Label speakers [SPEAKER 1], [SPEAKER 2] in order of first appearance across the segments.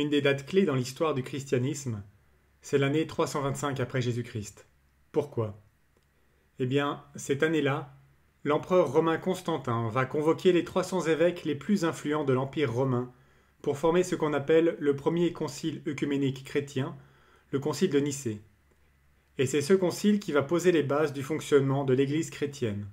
[SPEAKER 1] une des dates clés dans l'histoire du christianisme, c'est l'année 325 après Jésus-Christ. Pourquoi Eh bien, cette année-là, l'empereur romain Constantin va convoquer les 300 évêques les plus influents de l'Empire romain pour former ce qu'on appelle le premier concile œcuménique chrétien, le concile de Nicée. Et c'est ce concile qui va poser les bases du fonctionnement de l'Église chrétienne.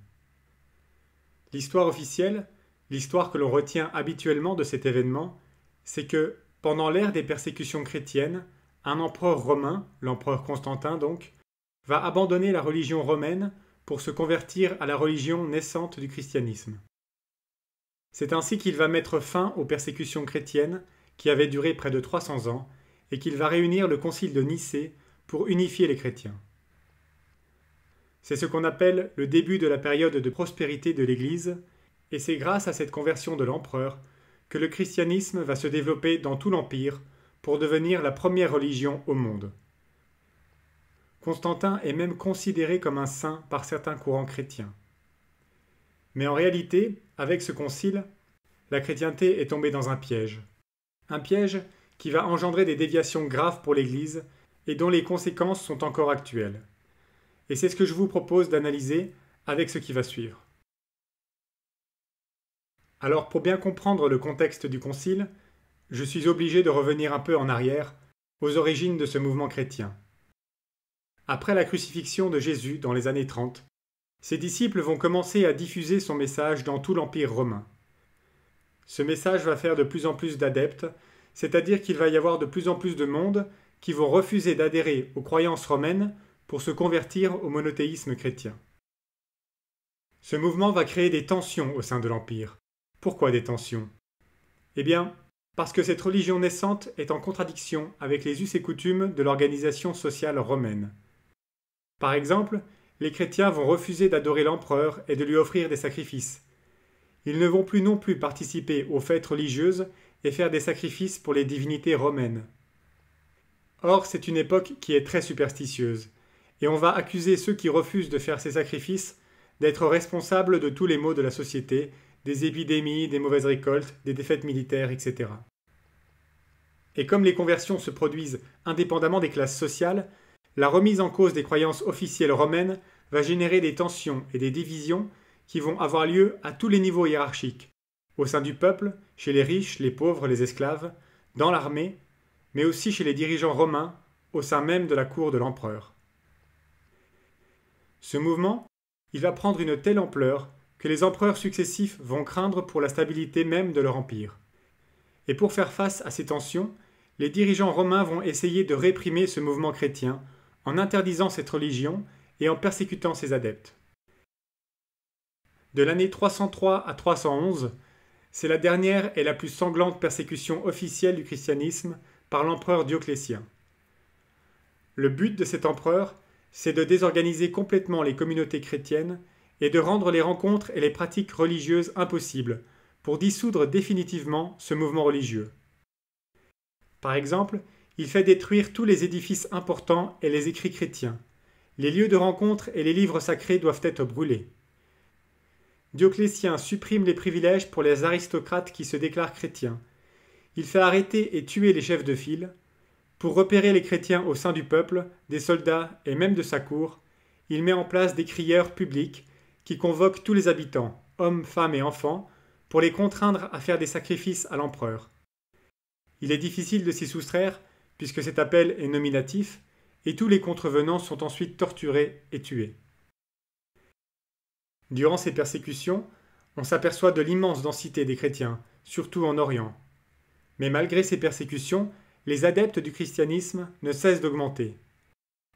[SPEAKER 1] L'histoire officielle, l'histoire que l'on retient habituellement de cet événement, c'est que pendant l'ère des persécutions chrétiennes, un empereur romain, l'empereur Constantin donc, va abandonner la religion romaine pour se convertir à la religion naissante du christianisme. C'est ainsi qu'il va mettre fin aux persécutions chrétiennes qui avaient duré près de 300 ans et qu'il va réunir le concile de Nicée pour unifier les chrétiens. C'est ce qu'on appelle le début de la période de prospérité de l'Église, et c'est grâce à cette conversion de l'empereur que le christianisme va se développer dans tout l'Empire pour devenir la première religion au monde. Constantin est même considéré comme un saint par certains courants chrétiens. Mais en réalité, avec ce concile, la chrétienté est tombée dans un piège. Un piège qui va engendrer des déviations graves pour l'Église et dont les conséquences sont encore actuelles. Et c'est ce que je vous propose d'analyser avec ce qui va suivre. Alors pour bien comprendre le contexte du Concile, je suis obligé de revenir un peu en arrière, aux origines de ce mouvement chrétien. Après la crucifixion de Jésus dans les années 30, ses disciples vont commencer à diffuser son message dans tout l'Empire romain. Ce message va faire de plus en plus d'adeptes, c'est-à-dire qu'il va y avoir de plus en plus de monde qui vont refuser d'adhérer aux croyances romaines pour se convertir au monothéisme chrétien. Ce mouvement va créer des tensions au sein de l'Empire, pourquoi des tensions Eh bien, parce que cette religion naissante est en contradiction avec les us et coutumes de l'organisation sociale romaine. Par exemple, les chrétiens vont refuser d'adorer l'empereur et de lui offrir des sacrifices. Ils ne vont plus non plus participer aux fêtes religieuses et faire des sacrifices pour les divinités romaines. Or, c'est une époque qui est très superstitieuse, et on va accuser ceux qui refusent de faire ces sacrifices d'être responsables de tous les maux de la société des épidémies, des mauvaises récoltes, des défaites militaires, etc. Et comme les conversions se produisent indépendamment des classes sociales, la remise en cause des croyances officielles romaines va générer des tensions et des divisions qui vont avoir lieu à tous les niveaux hiérarchiques, au sein du peuple, chez les riches, les pauvres, les esclaves, dans l'armée, mais aussi chez les dirigeants romains, au sein même de la cour de l'empereur. Ce mouvement, il va prendre une telle ampleur que les empereurs successifs vont craindre pour la stabilité même de leur empire. Et pour faire face à ces tensions, les dirigeants romains vont essayer de réprimer ce mouvement chrétien en interdisant cette religion et en persécutant ses adeptes. De l'année 303 à 311, c'est la dernière et la plus sanglante persécution officielle du christianisme par l'empereur Dioclétien. Le but de cet empereur, c'est de désorganiser complètement les communautés chrétiennes et de rendre les rencontres et les pratiques religieuses impossibles, pour dissoudre définitivement ce mouvement religieux. Par exemple, il fait détruire tous les édifices importants et les écrits chrétiens. Les lieux de rencontre et les livres sacrés doivent être brûlés. Dioclétien supprime les privilèges pour les aristocrates qui se déclarent chrétiens. Il fait arrêter et tuer les chefs de file. Pour repérer les chrétiens au sein du peuple, des soldats et même de sa cour, il met en place des crieurs publics qui convoque tous les habitants, hommes, femmes et enfants, pour les contraindre à faire des sacrifices à l'empereur. Il est difficile de s'y soustraire, puisque cet appel est nominatif, et tous les contrevenants sont ensuite torturés et tués. Durant ces persécutions, on s'aperçoit de l'immense densité des chrétiens, surtout en Orient. Mais malgré ces persécutions, les adeptes du christianisme ne cessent d'augmenter.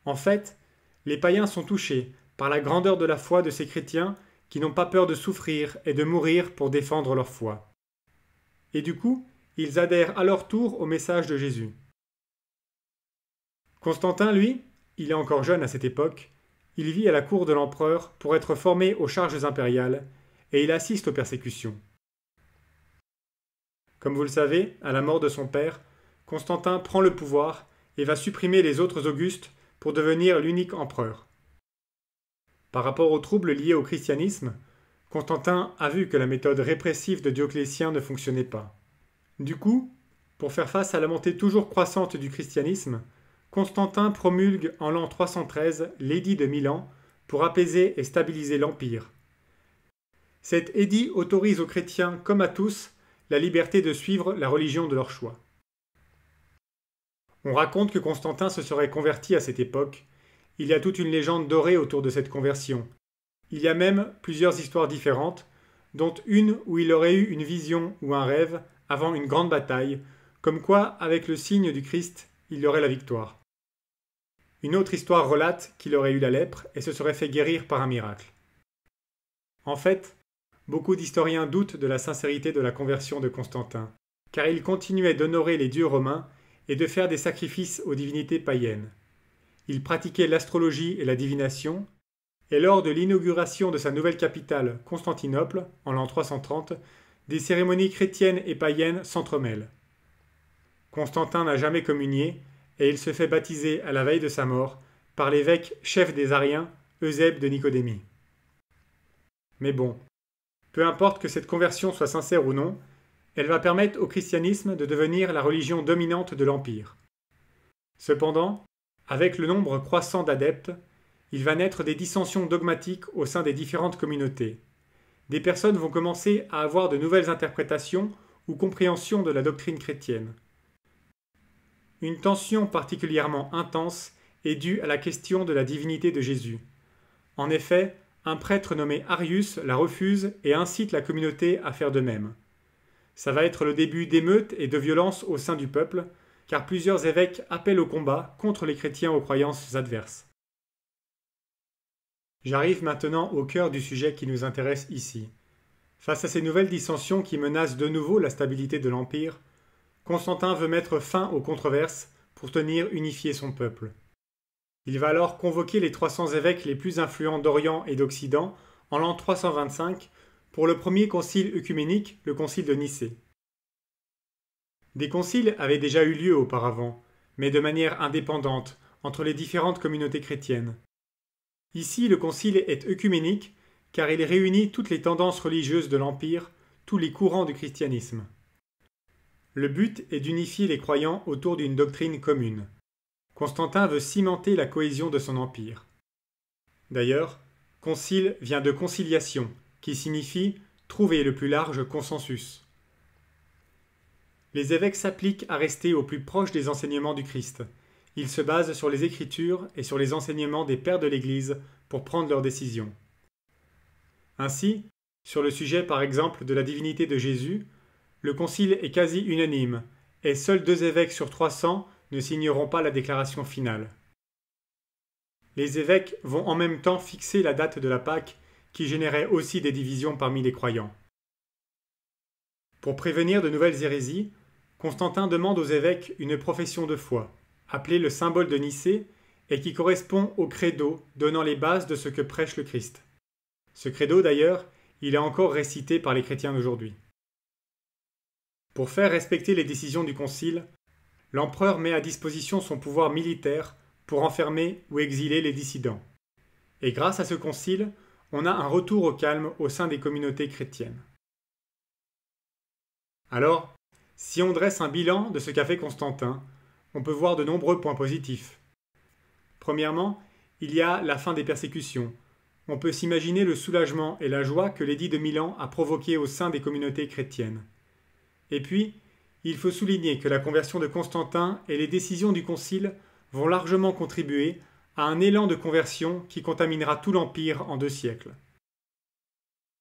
[SPEAKER 1] En fait, les païens sont touchés par la grandeur de la foi de ces chrétiens qui n'ont pas peur de souffrir et de mourir pour défendre leur foi. Et du coup, ils adhèrent à leur tour au message de Jésus. Constantin, lui, il est encore jeune à cette époque, il vit à la cour de l'empereur pour être formé aux charges impériales, et il assiste aux persécutions. Comme vous le savez, à la mort de son père, Constantin prend le pouvoir et va supprimer les autres Augustes pour devenir l'unique empereur. Par rapport aux troubles liés au christianisme, Constantin a vu que la méthode répressive de Dioclétien ne fonctionnait pas. Du coup, pour faire face à la montée toujours croissante du christianisme, Constantin promulgue en l'an 313 l'édit de Milan pour apaiser et stabiliser l'Empire. Cet édit autorise aux chrétiens, comme à tous, la liberté de suivre la religion de leur choix. On raconte que Constantin se serait converti à cette époque il y a toute une légende dorée autour de cette conversion. Il y a même plusieurs histoires différentes, dont une où il aurait eu une vision ou un rêve avant une grande bataille, comme quoi, avec le signe du Christ, il aurait la victoire. Une autre histoire relate qu'il aurait eu la lèpre et se serait fait guérir par un miracle. En fait, beaucoup d'historiens doutent de la sincérité de la conversion de Constantin, car il continuait d'honorer les dieux romains et de faire des sacrifices aux divinités païennes il pratiquait l'astrologie et la divination, et lors de l'inauguration de sa nouvelle capitale, Constantinople, en l'an 330, des cérémonies chrétiennes et païennes s'entremêlent. Constantin n'a jamais communié, et il se fait baptiser à la veille de sa mort par l'évêque chef des Ariens, Eusèbe de Nicodémie. Mais bon, peu importe que cette conversion soit sincère ou non, elle va permettre au christianisme de devenir la religion dominante de l'Empire. Cependant, avec le nombre croissant d'adeptes, il va naître des dissensions dogmatiques au sein des différentes communautés. Des personnes vont commencer à avoir de nouvelles interprétations ou compréhensions de la doctrine chrétienne. Une tension particulièrement intense est due à la question de la divinité de Jésus. En effet, un prêtre nommé Arius la refuse et incite la communauté à faire de même. Ça va être le début d'émeutes et de violences au sein du peuple, car plusieurs évêques appellent au combat contre les chrétiens aux croyances adverses. J'arrive maintenant au cœur du sujet qui nous intéresse ici. Face à ces nouvelles dissensions qui menacent de nouveau la stabilité de l'Empire, Constantin veut mettre fin aux controverses pour tenir unifié son peuple. Il va alors convoquer les 300 évêques les plus influents d'Orient et d'Occident en l'an 325 pour le premier concile œcuménique, le concile de Nicée. Des conciles avaient déjà eu lieu auparavant, mais de manière indépendante, entre les différentes communautés chrétiennes. Ici, le concile est œcuménique, car il réunit toutes les tendances religieuses de l'Empire, tous les courants du christianisme. Le but est d'unifier les croyants autour d'une doctrine commune. Constantin veut cimenter la cohésion de son empire. D'ailleurs, concile vient de conciliation, qui signifie trouver le plus large consensus. Les évêques s'appliquent à rester au plus proche des enseignements du Christ. Ils se basent sur les Écritures et sur les enseignements des pères de l'Église pour prendre leurs décisions. Ainsi, sur le sujet par exemple de la divinité de Jésus, le concile est quasi unanime, et seuls deux évêques sur 300 ne signeront pas la déclaration finale. Les évêques vont en même temps fixer la date de la Pâque, qui générait aussi des divisions parmi les croyants. Pour prévenir de nouvelles hérésies, Constantin demande aux évêques une profession de foi, appelée le symbole de Nicée, et qui correspond au credo donnant les bases de ce que prêche le Christ. Ce credo, d'ailleurs, il est encore récité par les chrétiens d'aujourd'hui. Pour faire respecter les décisions du Concile, l'empereur met à disposition son pouvoir militaire pour enfermer ou exiler les dissidents. Et grâce à ce concile, on a un retour au calme au sein des communautés chrétiennes. Alors, si on dresse un bilan de ce qu'a fait Constantin, on peut voir de nombreux points positifs. Premièrement, il y a la fin des persécutions. On peut s'imaginer le soulagement et la joie que l'édit de Milan a provoqué au sein des communautés chrétiennes. Et puis, il faut souligner que la conversion de Constantin et les décisions du Concile vont largement contribuer à un élan de conversion qui contaminera tout l'Empire en deux siècles.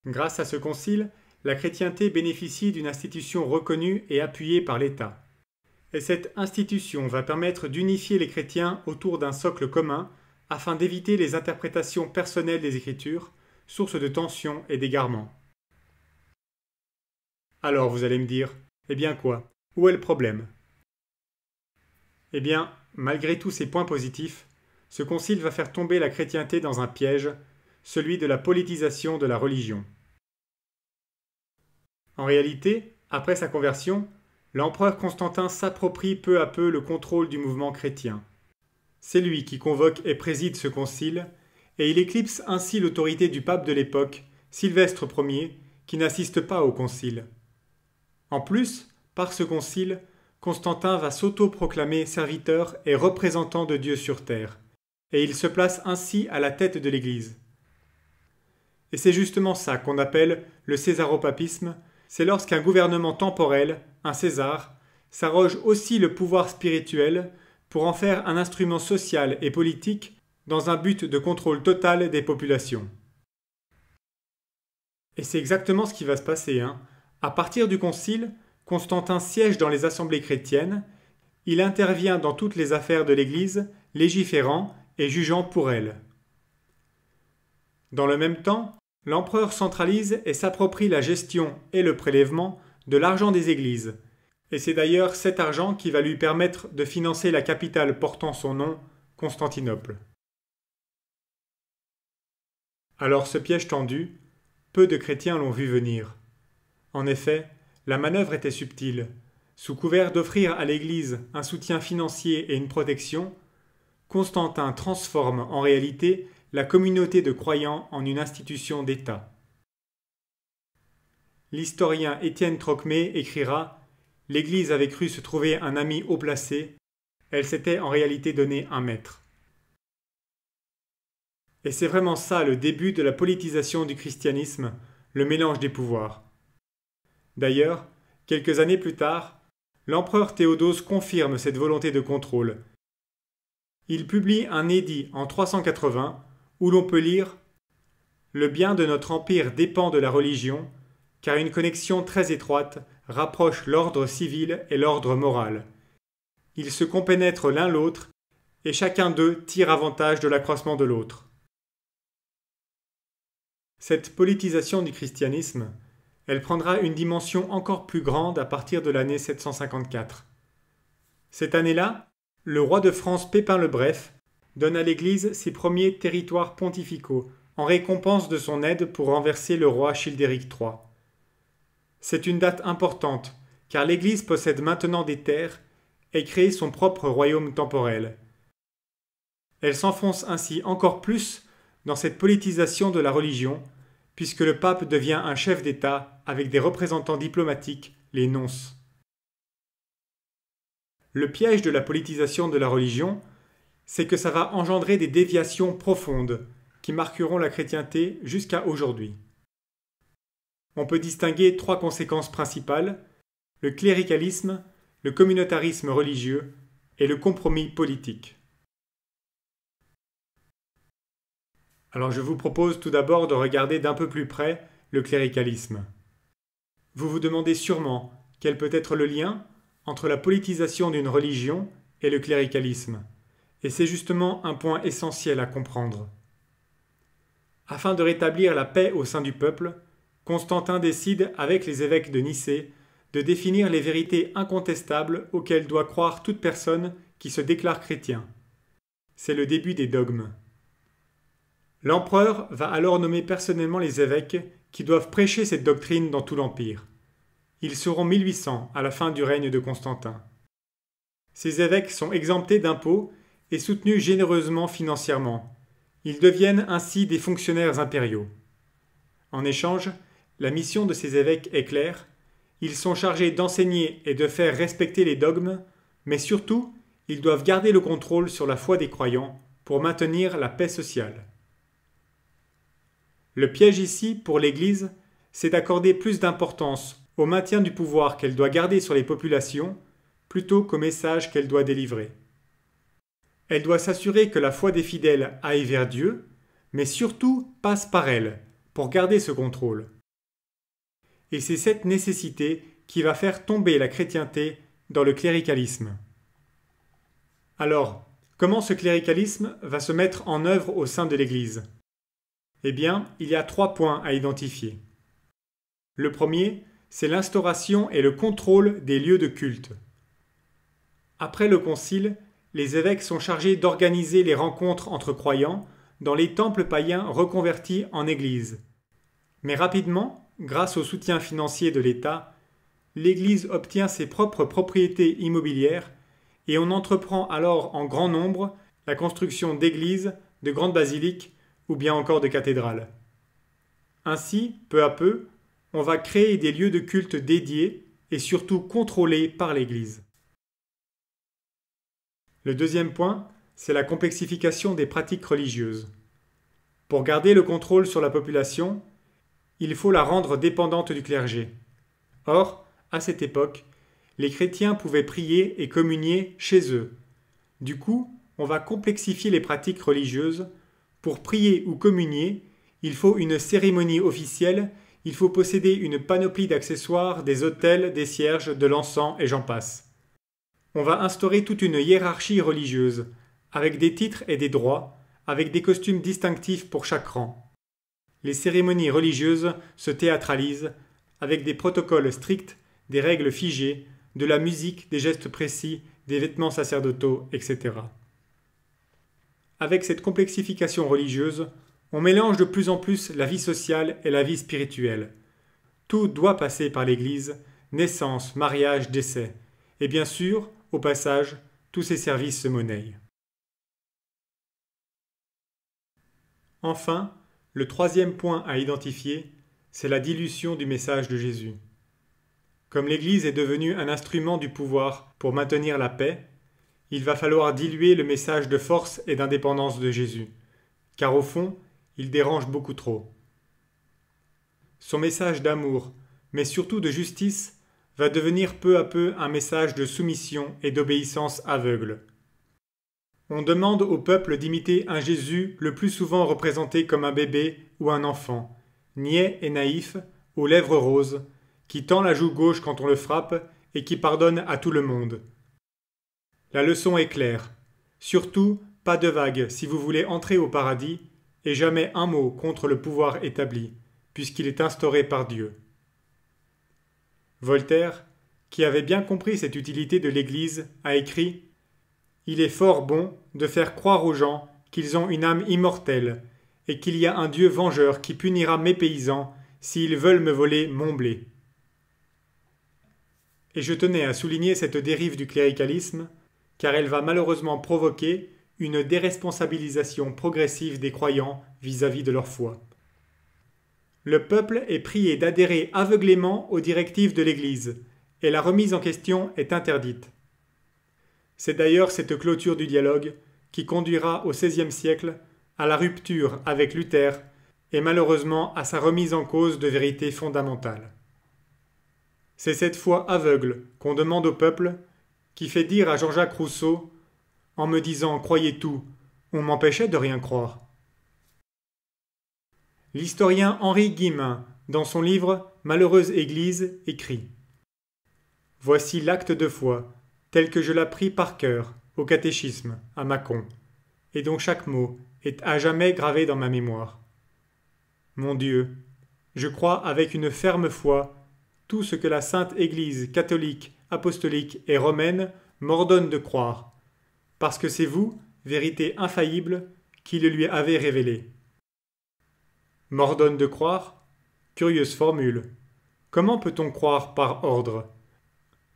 [SPEAKER 1] Grâce à ce Concile, la chrétienté bénéficie d'une institution reconnue et appuyée par l'État. Et cette institution va permettre d'unifier les chrétiens autour d'un socle commun afin d'éviter les interprétations personnelles des Écritures, source de tensions et d'égarements. Alors vous allez me dire, eh bien quoi Où est le problème Eh bien, malgré tous ces points positifs, ce concile va faire tomber la chrétienté dans un piège, celui de la politisation de la religion. En réalité, après sa conversion, l'empereur Constantin s'approprie peu à peu le contrôle du mouvement chrétien. C'est lui qui convoque et préside ce concile, et il éclipse ainsi l'autorité du pape de l'époque, Sylvestre Ier, qui n'assiste pas au concile. En plus, par ce concile, Constantin va s'auto-proclamer serviteur et représentant de Dieu sur terre, et il se place ainsi à la tête de l'Église. Et c'est justement ça qu'on appelle le césaropapisme, c'est lorsqu'un gouvernement temporel, un César, s'arroge aussi le pouvoir spirituel pour en faire un instrument social et politique dans un but de contrôle total des populations. Et c'est exactement ce qui va se passer. Hein. À partir du Concile, Constantin siège dans les assemblées chrétiennes, il intervient dans toutes les affaires de l'Église, légiférant et jugeant pour elle. Dans le même temps, l'empereur centralise et s'approprie la gestion et le prélèvement de l'argent des églises. Et c'est d'ailleurs cet argent qui va lui permettre de financer la capitale portant son nom, Constantinople. Alors ce piège tendu, peu de chrétiens l'ont vu venir. En effet, la manœuvre était subtile. Sous couvert d'offrir à l'Église un soutien financier et une protection, Constantin transforme en réalité la communauté de croyants en une institution d'État. L'historien Étienne Trocmé écrira L'Église avait cru se trouver un ami haut placé, elle s'était en réalité donné un maître. Et c'est vraiment ça le début de la politisation du christianisme, le mélange des pouvoirs. D'ailleurs, quelques années plus tard, l'empereur Théodose confirme cette volonté de contrôle. Il publie un édit en 380 où l'on peut lire Le bien de notre empire dépend de la religion, car une connexion très étroite rapproche l'ordre civil et l'ordre moral. Ils se compénètrent l'un l'autre, et chacun d'eux tire avantage de l'accroissement de l'autre. Cette politisation du christianisme, elle prendra une dimension encore plus grande à partir de l'année 754. Cette année-là, le roi de France Pépin le Bref donne à l'Église ses premiers territoires pontificaux, en récompense de son aide pour renverser le roi Childéric III. C'est une date importante, car l'Église possède maintenant des terres et crée son propre royaume temporel. Elle s'enfonce ainsi encore plus dans cette politisation de la religion, puisque le pape devient un chef d'État avec des représentants diplomatiques, les nonces. Le piège de la politisation de la religion c'est que ça va engendrer des déviations profondes qui marqueront la chrétienté jusqu'à aujourd'hui. On peut distinguer trois conséquences principales, le cléricalisme, le communautarisme religieux et le compromis politique. Alors je vous propose tout d'abord de regarder d'un peu plus près le cléricalisme. Vous vous demandez sûrement quel peut être le lien entre la politisation d'une religion et le cléricalisme. Et c'est justement un point essentiel à comprendre. Afin de rétablir la paix au sein du peuple, Constantin décide, avec les évêques de Nicée, de définir les vérités incontestables auxquelles doit croire toute personne qui se déclare chrétien. C'est le début des dogmes. L'empereur va alors nommer personnellement les évêques qui doivent prêcher cette doctrine dans tout l'Empire. Ils seront 1800 à la fin du règne de Constantin. Ces évêques sont exemptés d'impôts et soutenus généreusement financièrement. Ils deviennent ainsi des fonctionnaires impériaux. En échange, la mission de ces évêques est claire. Ils sont chargés d'enseigner et de faire respecter les dogmes, mais surtout, ils doivent garder le contrôle sur la foi des croyants pour maintenir la paix sociale. Le piège ici, pour l'Église, c'est d'accorder plus d'importance au maintien du pouvoir qu'elle doit garder sur les populations plutôt qu'au message qu'elle doit délivrer. Elle doit s'assurer que la foi des fidèles aille vers Dieu, mais surtout passe par elle, pour garder ce contrôle. Et c'est cette nécessité qui va faire tomber la chrétienté dans le cléricalisme. Alors, comment ce cléricalisme va se mettre en œuvre au sein de l'Église Eh bien, il y a trois points à identifier. Le premier, c'est l'instauration et le contrôle des lieux de culte. Après le Concile, les évêques sont chargés d'organiser les rencontres entre croyants dans les temples païens reconvertis en églises. Mais rapidement, grâce au soutien financier de l'État, l'Église obtient ses propres propriétés immobilières et on entreprend alors en grand nombre la construction d'églises, de grandes basiliques ou bien encore de cathédrales. Ainsi, peu à peu, on va créer des lieux de culte dédiés et surtout contrôlés par l'Église. Le deuxième point, c'est la complexification des pratiques religieuses. Pour garder le contrôle sur la population, il faut la rendre dépendante du clergé. Or, à cette époque, les chrétiens pouvaient prier et communier chez eux. Du coup, on va complexifier les pratiques religieuses. Pour prier ou communier, il faut une cérémonie officielle, il faut posséder une panoplie d'accessoires, des autels, des cierges, de l'encens et j'en passe on va instaurer toute une hiérarchie religieuse, avec des titres et des droits, avec des costumes distinctifs pour chaque rang. Les cérémonies religieuses se théâtralisent, avec des protocoles stricts, des règles figées, de la musique, des gestes précis, des vêtements sacerdotaux, etc. Avec cette complexification religieuse, on mélange de plus en plus la vie sociale et la vie spirituelle. Tout doit passer par l'Église, naissance, mariage, décès, et bien sûr au passage, tous ces services se monnaient. Enfin, le troisième point à identifier, c'est la dilution du message de Jésus. Comme l'Église est devenue un instrument du pouvoir pour maintenir la paix, il va falloir diluer le message de force et d'indépendance de Jésus, car au fond, il dérange beaucoup trop. Son message d'amour, mais surtout de justice, va devenir peu à peu un message de soumission et d'obéissance aveugle. On demande au peuple d'imiter un Jésus le plus souvent représenté comme un bébé ou un enfant, niais et naïf, aux lèvres roses, qui tend la joue gauche quand on le frappe et qui pardonne à tout le monde. La leçon est claire. Surtout, pas de vagues si vous voulez entrer au paradis, et jamais un mot contre le pouvoir établi, puisqu'il est instauré par Dieu. Voltaire, qui avait bien compris cette utilité de l'Église, a écrit Il est fort bon de faire croire aux gens qu'ils ont une âme immortelle, et qu'il y a un Dieu vengeur qui punira mes paysans s'ils veulent me voler mon blé. Et je tenais à souligner cette dérive du cléricalisme, car elle va malheureusement provoquer une déresponsabilisation progressive des croyants vis-à-vis de leur foi le peuple est prié d'adhérer aveuglément aux directives de l'Église, et la remise en question est interdite. C'est d'ailleurs cette clôture du dialogue qui conduira au XVIe siècle à la rupture avec Luther et malheureusement à sa remise en cause de vérités fondamentales. C'est cette foi aveugle qu'on demande au peuple qui fait dire à Jean-Jacques Rousseau En me disant croyez tout, on m'empêchait de rien croire. L'historien Henri Guimin, dans son livre Malheureuse Église, écrit Voici l'acte de foi, tel que je l'appris par cœur, au catéchisme, à Mâcon, et dont chaque mot est à jamais gravé dans ma mémoire. Mon Dieu, je crois avec une ferme foi tout ce que la Sainte Église catholique, apostolique et romaine m'ordonne de croire, parce que c'est vous, vérité infaillible, qui le lui avez révélé. M'ordonne de croire Curieuse formule. Comment peut-on croire par ordre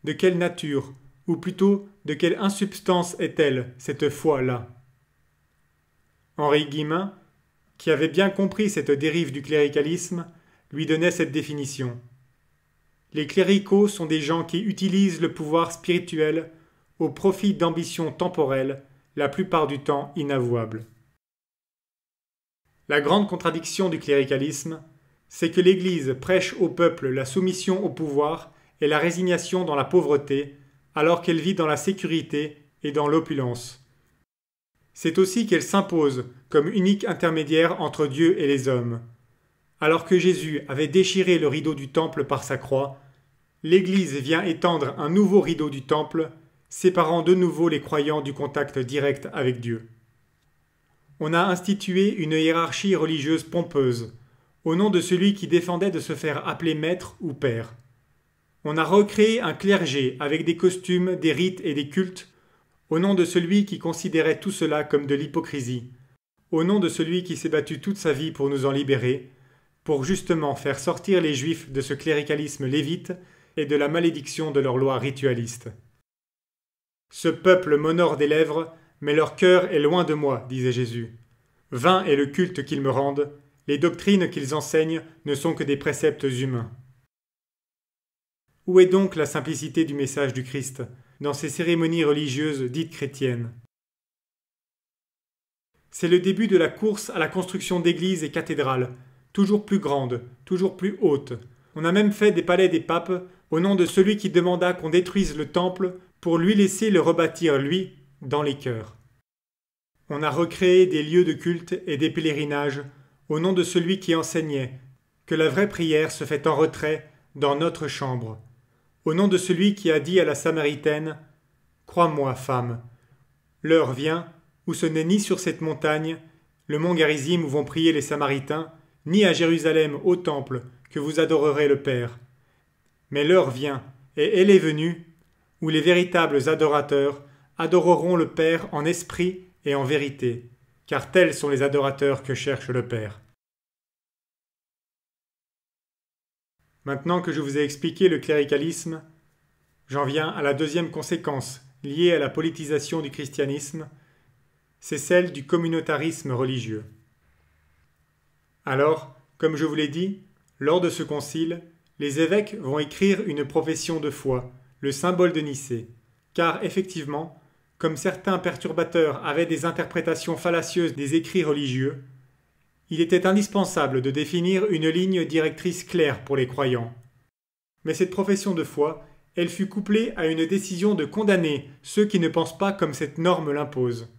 [SPEAKER 1] De quelle nature, ou plutôt de quelle insubstance est-elle, cette foi-là Henri Guillemin, qui avait bien compris cette dérive du cléricalisme, lui donnait cette définition. Les cléricaux sont des gens qui utilisent le pouvoir spirituel au profit d'ambitions temporelles, la plupart du temps inavouables. La grande contradiction du cléricalisme, c'est que l'Église prêche au peuple la soumission au pouvoir et la résignation dans la pauvreté, alors qu'elle vit dans la sécurité et dans l'opulence. C'est aussi qu'elle s'impose comme unique intermédiaire entre Dieu et les hommes. Alors que Jésus avait déchiré le rideau du temple par sa croix, l'Église vient étendre un nouveau rideau du temple, séparant de nouveau les croyants du contact direct avec Dieu on a institué une hiérarchie religieuse pompeuse, au nom de celui qui défendait de se faire appeler maître ou père. On a recréé un clergé avec des costumes, des rites et des cultes, au nom de celui qui considérait tout cela comme de l'hypocrisie, au nom de celui qui s'est battu toute sa vie pour nous en libérer, pour justement faire sortir les Juifs de ce cléricalisme lévite et de la malédiction de leur loi ritualiste. Ce peuple m'honore des lèvres, mais leur cœur est loin de moi, disait Jésus. Vain est le culte qu'ils me rendent, les doctrines qu'ils enseignent ne sont que des préceptes humains. Où est donc la simplicité du message du Christ dans ces cérémonies religieuses dites chrétiennes C'est le début de la course à la construction d'églises et cathédrales, toujours plus grandes, toujours plus hautes. On a même fait des palais des papes au nom de celui qui demanda qu'on détruise le temple pour lui laisser le rebâtir, lui, dans les cœurs. On a recréé des lieux de culte et des pèlerinages au nom de celui qui enseignait que la vraie prière se fait en retrait dans notre chambre, au nom de celui qui a dit à la Samaritaine Crois-moi, femme, l'heure vient où ce n'est ni sur cette montagne, le mont Garizim où vont prier les Samaritains, ni à Jérusalem au temple que vous adorerez le Père. Mais l'heure vient, et elle est venue, où les véritables adorateurs adoreront le Père en esprit et en vérité, car tels sont les adorateurs que cherche le Père. Maintenant que je vous ai expliqué le cléricalisme, j'en viens à la deuxième conséquence liée à la politisation du christianisme, c'est celle du communautarisme religieux. Alors, comme je vous l'ai dit, lors de ce concile, les évêques vont écrire une profession de foi, le symbole de Nicée, car effectivement, comme certains perturbateurs avaient des interprétations fallacieuses des écrits religieux, il était indispensable de définir une ligne directrice claire pour les croyants. Mais cette profession de foi, elle fut couplée à une décision de condamner ceux qui ne pensent pas comme cette norme l'impose.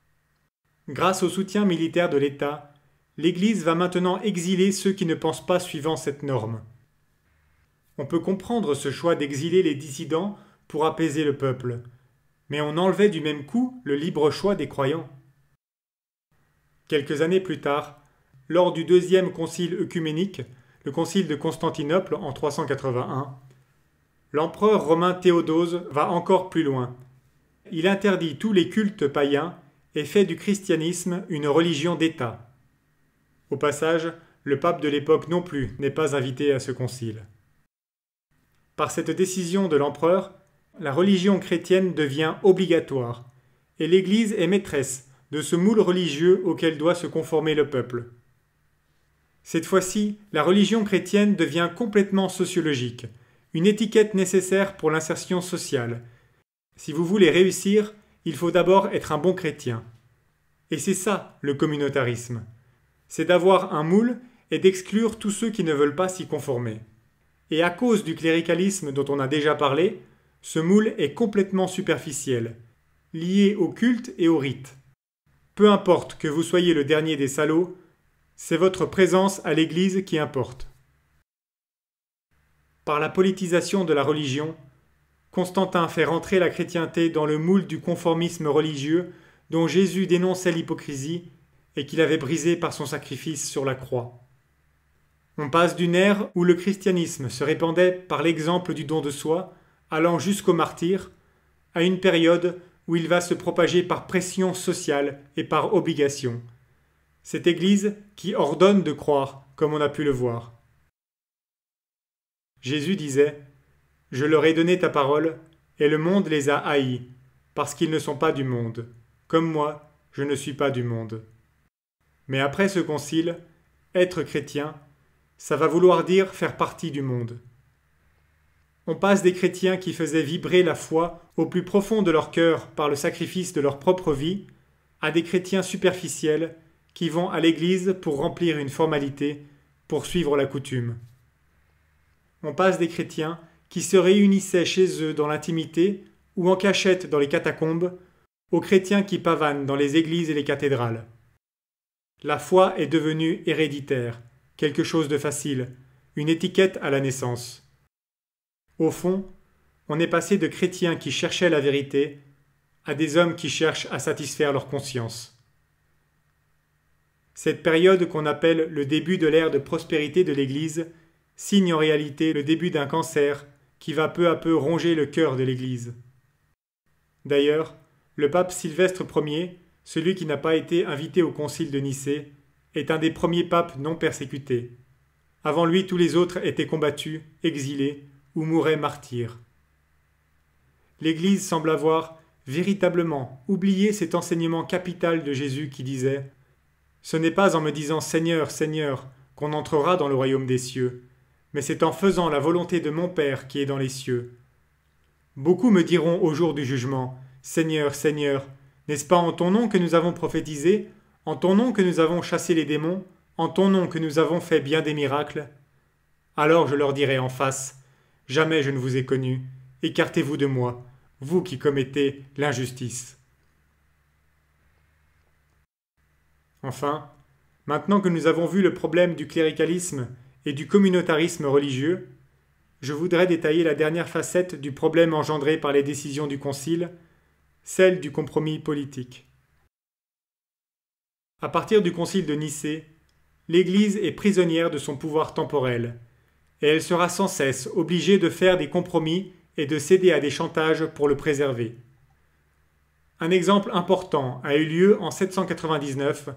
[SPEAKER 1] Grâce au soutien militaire de l'État, l'Église va maintenant exiler ceux qui ne pensent pas suivant cette norme. On peut comprendre ce choix d'exiler les dissidents pour apaiser le peuple, mais on enlevait du même coup le libre choix des croyants. Quelques années plus tard, lors du deuxième concile œcuménique, le concile de Constantinople en 381, l'empereur romain Théodose va encore plus loin. Il interdit tous les cultes païens et fait du christianisme une religion d'État. Au passage, le pape de l'époque non plus n'est pas invité à ce concile. Par cette décision de l'empereur, la religion chrétienne devient obligatoire, et l'Église est maîtresse de ce moule religieux auquel doit se conformer le peuple. Cette fois-ci, la religion chrétienne devient complètement sociologique, une étiquette nécessaire pour l'insertion sociale. Si vous voulez réussir, il faut d'abord être un bon chrétien. Et c'est ça le communautarisme. C'est d'avoir un moule et d'exclure tous ceux qui ne veulent pas s'y conformer. Et à cause du cléricalisme dont on a déjà parlé, ce moule est complètement superficiel, lié au culte et au rite. Peu importe que vous soyez le dernier des salauds, c'est votre présence à l'Église qui importe. Par la politisation de la religion, Constantin fait rentrer la chrétienté dans le moule du conformisme religieux dont Jésus dénonçait l'hypocrisie et qu'il avait brisé par son sacrifice sur la croix. On passe d'une ère où le christianisme se répandait par l'exemple du don de soi allant jusqu'au martyr, à une période où il va se propager par pression sociale et par obligation. Cette Église qui ordonne de croire, comme on a pu le voir. Jésus disait Je leur ai donné ta parole, et le monde les a haïs, parce qu'ils ne sont pas du monde, comme moi, je ne suis pas du monde. Mais après ce concile, être chrétien, ça va vouloir dire faire partie du monde. On passe des chrétiens qui faisaient vibrer la foi au plus profond de leur cœur par le sacrifice de leur propre vie à des chrétiens superficiels qui vont à l'église pour remplir une formalité, pour suivre la coutume. On passe des chrétiens qui se réunissaient chez eux dans l'intimité ou en cachette dans les catacombes aux chrétiens qui pavanent dans les églises et les cathédrales. La foi est devenue héréditaire, quelque chose de facile, une étiquette à la naissance. Au fond, on est passé de chrétiens qui cherchaient la vérité à des hommes qui cherchent à satisfaire leur conscience. Cette période qu'on appelle le début de l'ère de prospérité de l'Église signe en réalité le début d'un cancer qui va peu à peu ronger le cœur de l'Église. D'ailleurs, le pape Sylvestre Ier, celui qui n'a pas été invité au concile de Nicée, est un des premiers papes non persécutés. Avant lui, tous les autres étaient combattus, exilés, ou martyrs. L'Église semble avoir véritablement oublié cet enseignement capital de Jésus qui disait Ce n'est pas en me disant Seigneur, Seigneur qu'on entrera dans le royaume des cieux, mais c'est en faisant la volonté de mon Père qui est dans les cieux. Beaucoup me diront au jour du jugement Seigneur, Seigneur, n'est-ce pas en ton nom que nous avons prophétisé, en ton nom que nous avons chassé les démons, en ton nom que nous avons fait bien des miracles Alors je leur dirai en face Jamais je ne vous ai connu. Écartez-vous de moi, vous qui commettez l'injustice. Enfin, maintenant que nous avons vu le problème du cléricalisme et du communautarisme religieux, je voudrais détailler la dernière facette du problème engendré par les décisions du Concile, celle du compromis politique. À partir du Concile de Nicée, l'Église est prisonnière de son pouvoir temporel, et elle sera sans cesse obligée de faire des compromis et de céder à des chantages pour le préserver. Un exemple important a eu lieu en 799,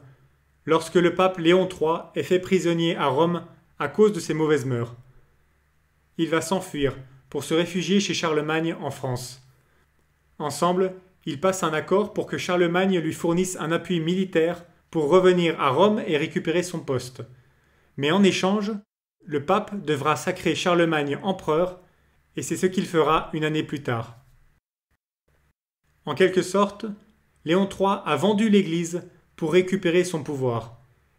[SPEAKER 1] lorsque le pape Léon III est fait prisonnier à Rome à cause de ses mauvaises mœurs. Il va s'enfuir pour se réfugier chez Charlemagne en France. Ensemble, ils passent un accord pour que Charlemagne lui fournisse un appui militaire pour revenir à Rome et récupérer son poste. Mais en échange, le pape devra sacrer Charlemagne empereur, et c'est ce qu'il fera une année plus tard. En quelque sorte, Léon III a vendu l'Église pour récupérer son pouvoir,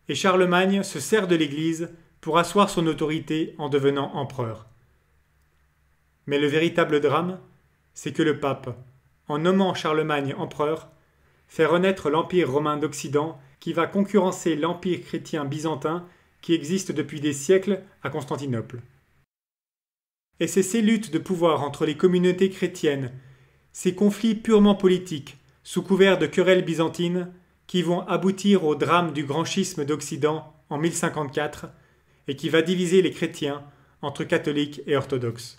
[SPEAKER 1] et Charlemagne se sert de l'Église pour asseoir son autorité en devenant empereur. Mais le véritable drame, c'est que le pape, en nommant Charlemagne empereur, fait renaître l'Empire romain d'Occident qui va concurrencer l'Empire chrétien byzantin qui existe depuis des siècles à Constantinople. Et c'est ces luttes de pouvoir entre les communautés chrétiennes, ces conflits purement politiques, sous couvert de querelles byzantines, qui vont aboutir au drame du grand schisme d'Occident en 1054 et qui va diviser les chrétiens entre catholiques et orthodoxes.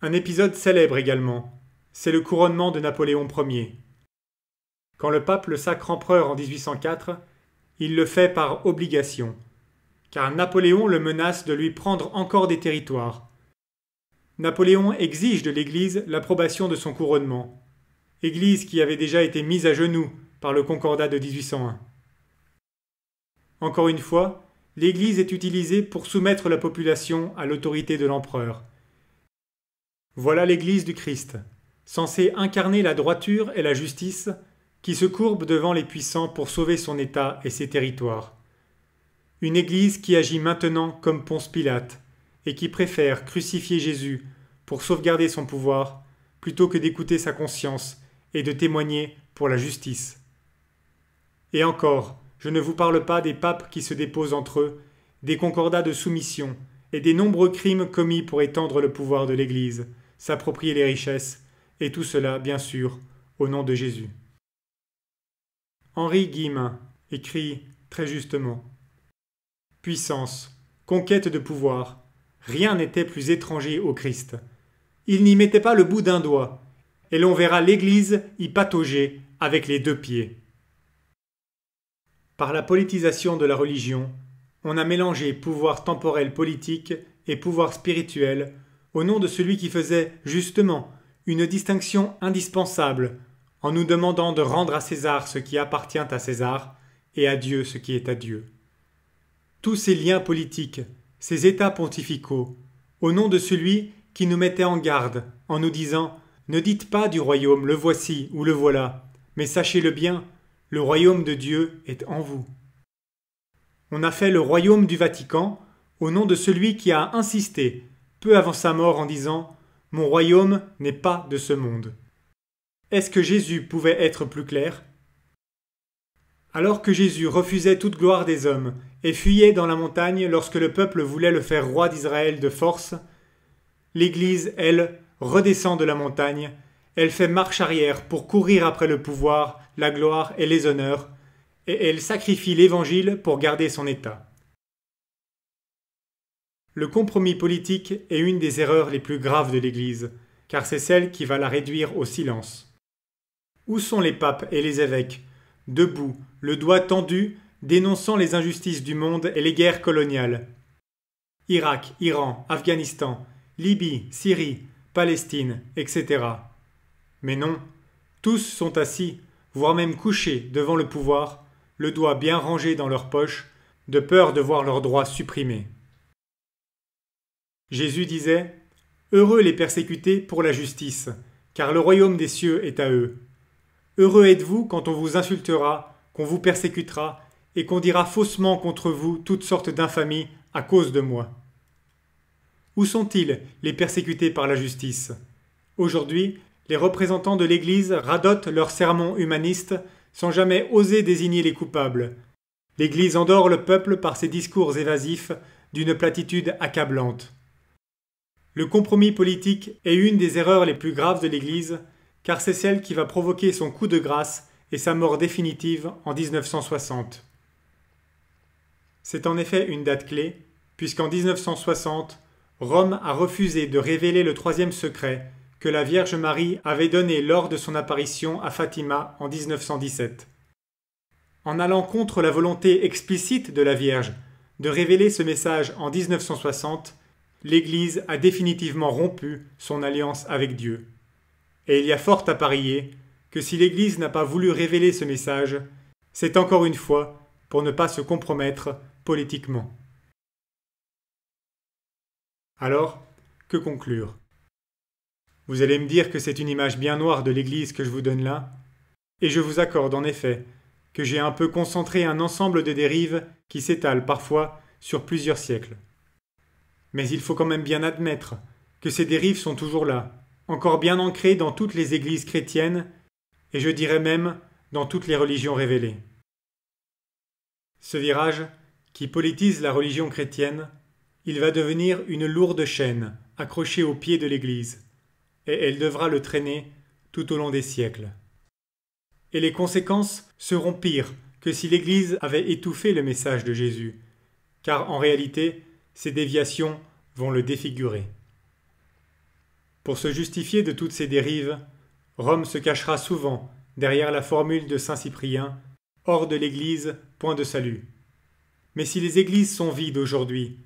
[SPEAKER 1] Un épisode célèbre également, c'est le couronnement de Napoléon Ier. Quand le pape le sacre empereur en 1804, il le fait par obligation, car Napoléon le menace de lui prendre encore des territoires. Napoléon exige de l'Église l'approbation de son couronnement, Église qui avait déjà été mise à genoux par le Concordat de 1801. Encore une fois, l'Église est utilisée pour soumettre la population à l'autorité de l'empereur. Voilà l'Église du Christ, censée incarner la droiture et la justice, qui se courbe devant les puissants pour sauver son État et ses territoires. Une Église qui agit maintenant comme Ponce Pilate et qui préfère crucifier Jésus pour sauvegarder son pouvoir plutôt que d'écouter sa conscience et de témoigner pour la justice. Et encore, je ne vous parle pas des papes qui se déposent entre eux, des concordats de soumission et des nombreux crimes commis pour étendre le pouvoir de l'Église, s'approprier les richesses, et tout cela, bien sûr, au nom de Jésus. Henri Guillemin écrit très justement Puissance, conquête de pouvoir, rien n'était plus étranger au Christ. Il n'y mettait pas le bout d'un doigt, et l'on verra l'Église y patauger avec les deux pieds. Par la politisation de la religion, on a mélangé pouvoir temporel politique et pouvoir spirituel au nom de celui qui faisait, justement, une distinction indispensable en nous demandant de rendre à César ce qui appartient à César et à Dieu ce qui est à Dieu. Tous ces liens politiques, ces états pontificaux, au nom de celui qui nous mettait en garde en nous disant Ne dites pas du royaume le voici ou le voilà, mais sachez-le bien, le royaume de Dieu est en vous. On a fait le royaume du Vatican au nom de celui qui a insisté, peu avant sa mort, en disant Mon royaume n'est pas de ce monde. Est-ce que Jésus pouvait être plus clair Alors que Jésus refusait toute gloire des hommes et fuyait dans la montagne lorsque le peuple voulait le faire roi d'Israël de force, l'Église, elle, redescend de la montagne, elle fait marche arrière pour courir après le pouvoir, la gloire et les honneurs, et elle sacrifie l'Évangile pour garder son état. Le compromis politique est une des erreurs les plus graves de l'Église, car c'est celle qui va la réduire au silence. Où sont les papes et les évêques Debout, le doigt tendu, dénonçant les injustices du monde et les guerres coloniales. Irak, Iran, Afghanistan, Libye, Syrie, Palestine, etc. Mais non, tous sont assis, voire même couchés devant le pouvoir, le doigt bien rangé dans leur poche, de peur de voir leurs droits supprimés. Jésus disait Heureux les persécutés pour la justice, car le royaume des cieux est à eux. Heureux êtes-vous quand on vous insultera, qu'on vous persécutera, et qu'on dira faussement contre vous toutes sortes d'infamies à cause de moi. Où sont-ils, les persécutés par la justice Aujourd'hui, les représentants de l'Église radotent leurs sermons humanistes sans jamais oser désigner les coupables. L'Église endort le peuple par ses discours évasifs d'une platitude accablante. Le compromis politique est une des erreurs les plus graves de l'Église car c'est celle qui va provoquer son coup de grâce et sa mort définitive en 1960. C'est en effet une date clé, puisqu'en 1960, Rome a refusé de révéler le troisième secret que la Vierge Marie avait donné lors de son apparition à Fatima en 1917. En allant contre la volonté explicite de la Vierge de révéler ce message en 1960, l'Église a définitivement rompu son alliance avec Dieu. Et il y a fort à parier que si l'Église n'a pas voulu révéler ce message, c'est encore une fois pour ne pas se compromettre politiquement. Alors, que conclure Vous allez me dire que c'est une image bien noire de l'Église que je vous donne là, et je vous accorde en effet que j'ai un peu concentré un ensemble de dérives qui s'étalent parfois sur plusieurs siècles. Mais il faut quand même bien admettre que ces dérives sont toujours là, encore bien ancré dans toutes les églises chrétiennes, et je dirais même dans toutes les religions révélées. Ce virage, qui politise la religion chrétienne, il va devenir une lourde chaîne accrochée au pied de l'Église, et elle devra le traîner tout au long des siècles. Et les conséquences seront pires que si l'Église avait étouffé le message de Jésus, car en réalité, ces déviations vont le défigurer. Pour se justifier de toutes ces dérives, Rome se cachera souvent derrière la formule de saint Cyprien Hors de l'Église, point de salut. Mais si les églises sont vides aujourd'hui,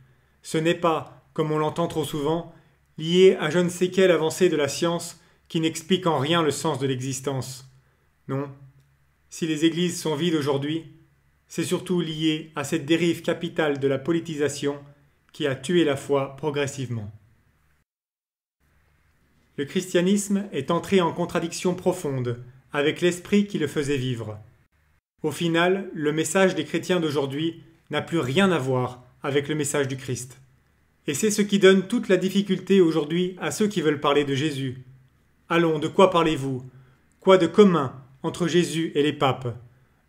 [SPEAKER 1] ce n'est pas, comme on l'entend trop souvent, lié à je ne sais quelle avancée de la science qui n'explique en rien le sens de l'existence. Non. Si les églises sont vides aujourd'hui, c'est surtout lié à cette dérive capitale de la politisation qui a tué la foi progressivement le christianisme est entré en contradiction profonde avec l'esprit qui le faisait vivre. Au final, le message des chrétiens d'aujourd'hui n'a plus rien à voir avec le message du Christ. Et c'est ce qui donne toute la difficulté aujourd'hui à ceux qui veulent parler de Jésus. Allons, de quoi parlez-vous Quoi de commun entre Jésus et les papes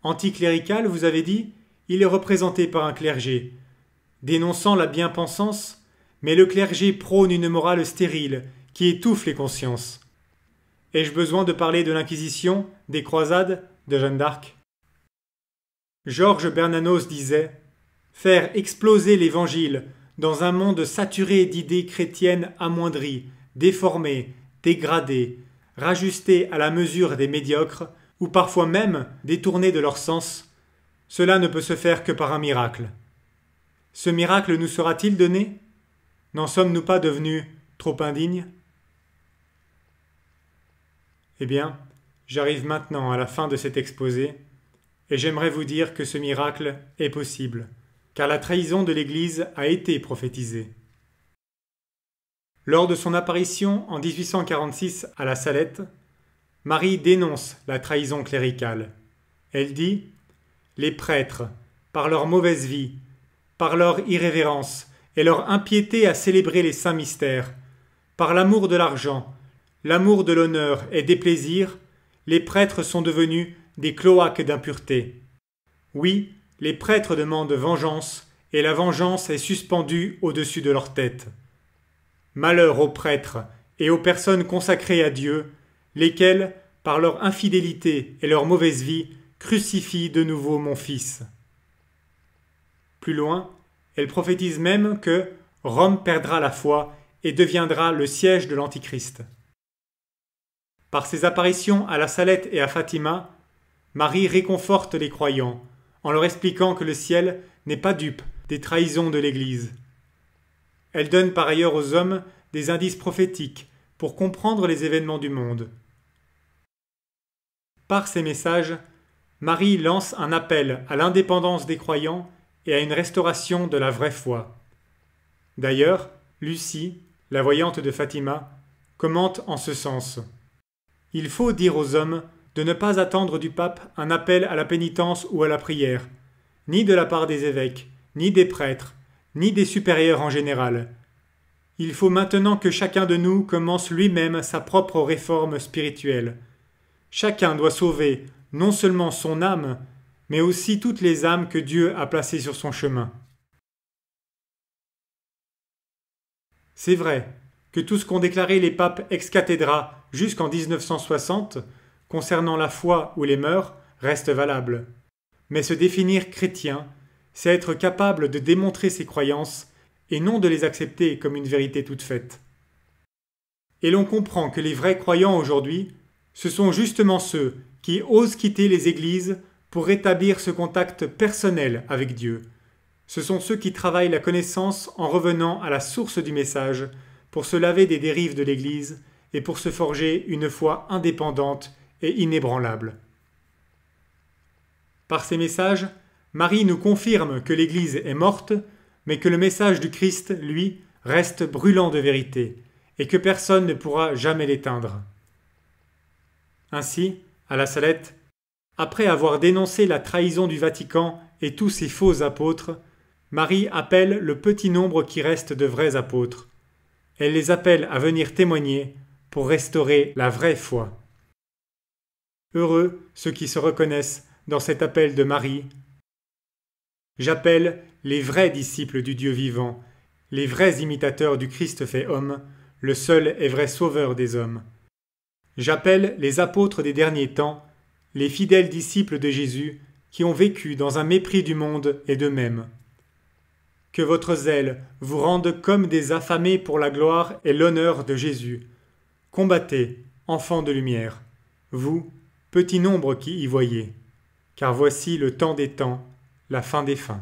[SPEAKER 1] Anticlérical, vous avez dit Il est représenté par un clergé. Dénonçant la bien-pensance, mais le clergé prône une morale stérile qui étouffe les consciences. Ai-je besoin de parler de l'Inquisition, des croisades, de Jeanne d'Arc Georges Bernanos disait Faire exploser l'Évangile dans un monde saturé d'idées chrétiennes amoindries, déformées, dégradées, rajustées à la mesure des médiocres, ou parfois même détournées de leur sens, cela ne peut se faire que par un miracle. Ce miracle nous sera-t-il donné N'en sommes-nous pas devenus trop indignes eh bien, j'arrive maintenant à la fin de cet exposé, et j'aimerais vous dire que ce miracle est possible, car la trahison de l'Église a été prophétisée. Lors de son apparition en 1846 à la Salette, Marie dénonce la trahison cléricale. Elle dit Les prêtres, par leur mauvaise vie, par leur irrévérence et leur impiété à célébrer les saints mystères, par l'amour de l'argent, l'amour de l'honneur et des plaisirs, les prêtres sont devenus des cloaques d'impureté. Oui, les prêtres demandent vengeance, et la vengeance est suspendue au-dessus de leur tête. Malheur aux prêtres et aux personnes consacrées à Dieu, lesquelles, par leur infidélité et leur mauvaise vie, crucifient de nouveau mon Fils. Plus loin, elle prophétise même que Rome perdra la foi et deviendra le siège de l'Antichrist. Par ses apparitions à la Salette et à Fatima, Marie réconforte les croyants en leur expliquant que le ciel n'est pas dupe des trahisons de l'Église. Elle donne par ailleurs aux hommes des indices prophétiques pour comprendre les événements du monde. Par ces messages, Marie lance un appel à l'indépendance des croyants et à une restauration de la vraie foi. D'ailleurs, Lucie, la voyante de Fatima, commente en ce sens. Il faut dire aux hommes de ne pas attendre du pape un appel à la pénitence ou à la prière, ni de la part des évêques, ni des prêtres, ni des supérieurs en général. Il faut maintenant que chacun de nous commence lui-même sa propre réforme spirituelle. Chacun doit sauver non seulement son âme, mais aussi toutes les âmes que Dieu a placées sur son chemin. C'est vrai que tout ce qu'ont déclaré les papes ex jusqu'en 1960 concernant la foi ou les mœurs reste valable. Mais se définir chrétien, c'est être capable de démontrer ses croyances et non de les accepter comme une vérité toute faite. Et l'on comprend que les vrais croyants aujourd'hui, ce sont justement ceux qui osent quitter les églises pour rétablir ce contact personnel avec Dieu. Ce sont ceux qui travaillent la connaissance en revenant à la source du message pour se laver des dérives de l'Église et pour se forger une foi indépendante et inébranlable. Par ces messages, Marie nous confirme que l'Église est morte, mais que le message du Christ, lui, reste brûlant de vérité, et que personne ne pourra jamais l'éteindre. Ainsi, à la Salette, après avoir dénoncé la trahison du Vatican et tous ses faux apôtres, Marie appelle le petit nombre qui reste de vrais apôtres. Elle les appelle à venir témoigner pour restaurer la vraie foi. Heureux ceux qui se reconnaissent dans cet appel de Marie. J'appelle les vrais disciples du Dieu vivant, les vrais imitateurs du Christ fait homme, le seul et vrai sauveur des hommes. J'appelle les apôtres des derniers temps, les fidèles disciples de Jésus, qui ont vécu dans un mépris du monde et d'eux-mêmes. Que votre zèle vous rende comme des affamés pour la gloire et l'honneur de Jésus, Combattez, enfants de lumière, vous, petit nombre qui y voyez, car voici le temps des temps, la fin des fins.